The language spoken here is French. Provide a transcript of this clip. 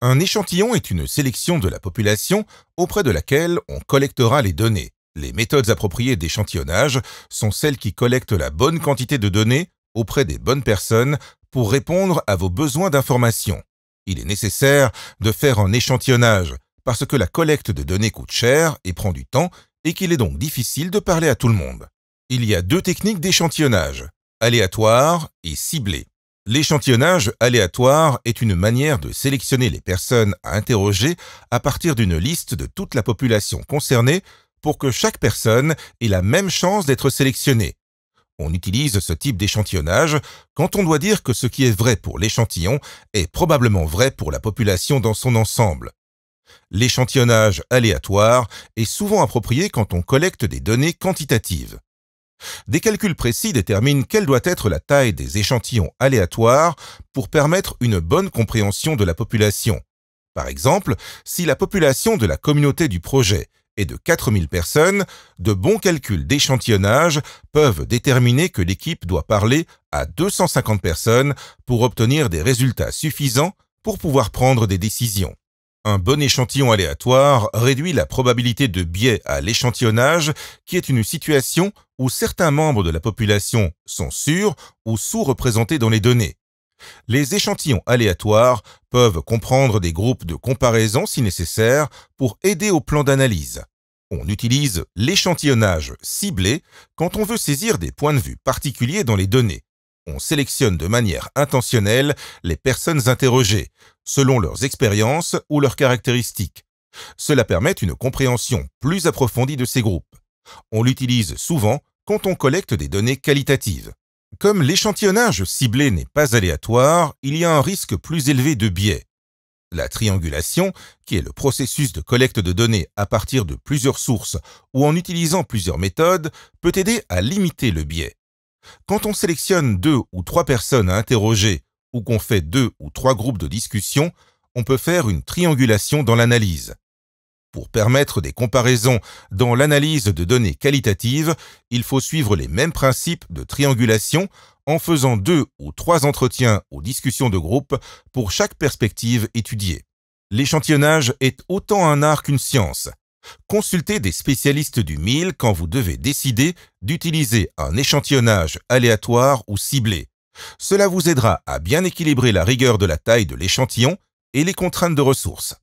Un échantillon est une sélection de la population auprès de laquelle on collectera les données. Les méthodes appropriées d'échantillonnage sont celles qui collectent la bonne quantité de données auprès des bonnes personnes pour répondre à vos besoins d'information. Il est nécessaire de faire un échantillonnage parce que la collecte de données coûte cher et prend du temps et qu'il est donc difficile de parler à tout le monde. Il y a deux techniques d'échantillonnage, aléatoire et ciblée. L'échantillonnage aléatoire est une manière de sélectionner les personnes à interroger à partir d'une liste de toute la population concernée pour que chaque personne ait la même chance d'être sélectionnée. On utilise ce type d'échantillonnage quand on doit dire que ce qui est vrai pour l'échantillon est probablement vrai pour la population dans son ensemble. L'échantillonnage aléatoire est souvent approprié quand on collecte des données quantitatives. Des calculs précis déterminent quelle doit être la taille des échantillons aléatoires pour permettre une bonne compréhension de la population. Par exemple, si la population de la communauté du projet est de 4000 personnes, de bons calculs d'échantillonnage peuvent déterminer que l'équipe doit parler à 250 personnes pour obtenir des résultats suffisants pour pouvoir prendre des décisions. Un bon échantillon aléatoire réduit la probabilité de biais à l'échantillonnage, qui est une situation où certains membres de la population sont sûrs ou sous-représentés dans les données. Les échantillons aléatoires peuvent comprendre des groupes de comparaison si nécessaire pour aider au plan d'analyse. On utilise l'échantillonnage ciblé quand on veut saisir des points de vue particuliers dans les données on sélectionne de manière intentionnelle les personnes interrogées, selon leurs expériences ou leurs caractéristiques. Cela permet une compréhension plus approfondie de ces groupes. On l'utilise souvent quand on collecte des données qualitatives. Comme l'échantillonnage ciblé n'est pas aléatoire, il y a un risque plus élevé de biais. La triangulation, qui est le processus de collecte de données à partir de plusieurs sources ou en utilisant plusieurs méthodes, peut aider à limiter le biais. Quand on sélectionne deux ou trois personnes à interroger ou qu'on fait deux ou trois groupes de discussion, on peut faire une triangulation dans l'analyse. Pour permettre des comparaisons dans l'analyse de données qualitatives, il faut suivre les mêmes principes de triangulation en faisant deux ou trois entretiens ou discussions de groupe pour chaque perspective étudiée. L'échantillonnage est autant un art qu'une science. Consultez des spécialistes du mille quand vous devez décider d'utiliser un échantillonnage aléatoire ou ciblé. Cela vous aidera à bien équilibrer la rigueur de la taille de l'échantillon et les contraintes de ressources.